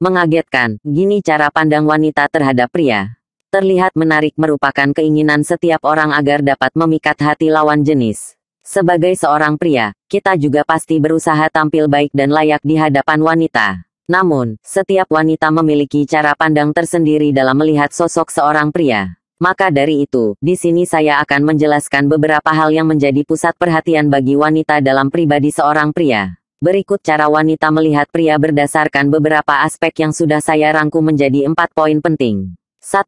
Mengagetkan, gini cara pandang wanita terhadap pria. Terlihat menarik merupakan keinginan setiap orang agar dapat memikat hati lawan jenis. Sebagai seorang pria, kita juga pasti berusaha tampil baik dan layak di hadapan wanita. Namun, setiap wanita memiliki cara pandang tersendiri dalam melihat sosok seorang pria. Maka dari itu, di sini saya akan menjelaskan beberapa hal yang menjadi pusat perhatian bagi wanita dalam pribadi seorang pria. Berikut cara wanita melihat pria berdasarkan beberapa aspek yang sudah saya rangkum menjadi empat poin penting. 1.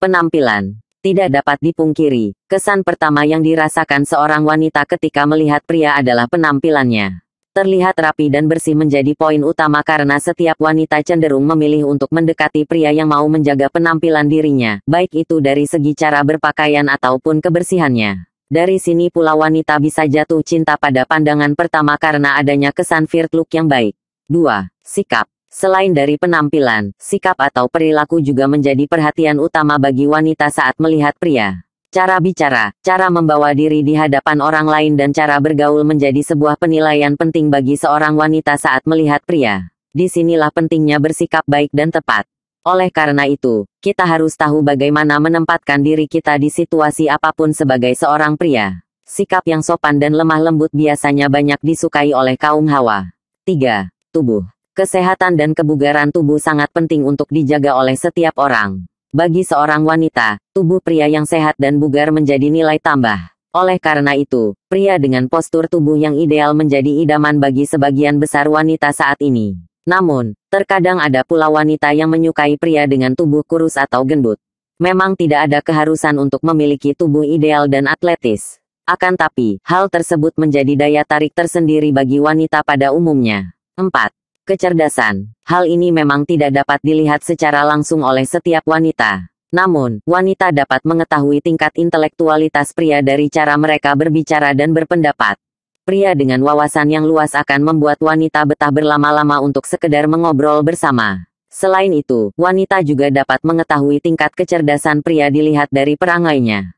Penampilan. Tidak dapat dipungkiri, kesan pertama yang dirasakan seorang wanita ketika melihat pria adalah penampilannya. Terlihat rapi dan bersih menjadi poin utama karena setiap wanita cenderung memilih untuk mendekati pria yang mau menjaga penampilan dirinya, baik itu dari segi cara berpakaian ataupun kebersihannya. Dari sini pula wanita bisa jatuh cinta pada pandangan pertama karena adanya kesan first look yang baik. 2. Sikap Selain dari penampilan, sikap atau perilaku juga menjadi perhatian utama bagi wanita saat melihat pria. Cara bicara, cara membawa diri di hadapan orang lain dan cara bergaul menjadi sebuah penilaian penting bagi seorang wanita saat melihat pria. Disinilah pentingnya bersikap baik dan tepat. Oleh karena itu, kita harus tahu bagaimana menempatkan diri kita di situasi apapun sebagai seorang pria. Sikap yang sopan dan lemah lembut biasanya banyak disukai oleh kaum hawa. 3. Tubuh. Kesehatan dan kebugaran tubuh sangat penting untuk dijaga oleh setiap orang. Bagi seorang wanita, tubuh pria yang sehat dan bugar menjadi nilai tambah. Oleh karena itu, pria dengan postur tubuh yang ideal menjadi idaman bagi sebagian besar wanita saat ini. Namun, terkadang ada pula wanita yang menyukai pria dengan tubuh kurus atau gendut. Memang tidak ada keharusan untuk memiliki tubuh ideal dan atletis. Akan tapi, hal tersebut menjadi daya tarik tersendiri bagi wanita pada umumnya. 4. Kecerdasan. Hal ini memang tidak dapat dilihat secara langsung oleh setiap wanita. Namun, wanita dapat mengetahui tingkat intelektualitas pria dari cara mereka berbicara dan berpendapat. Pria dengan wawasan yang luas akan membuat wanita betah berlama-lama untuk sekedar mengobrol bersama. Selain itu, wanita juga dapat mengetahui tingkat kecerdasan pria dilihat dari perangainya.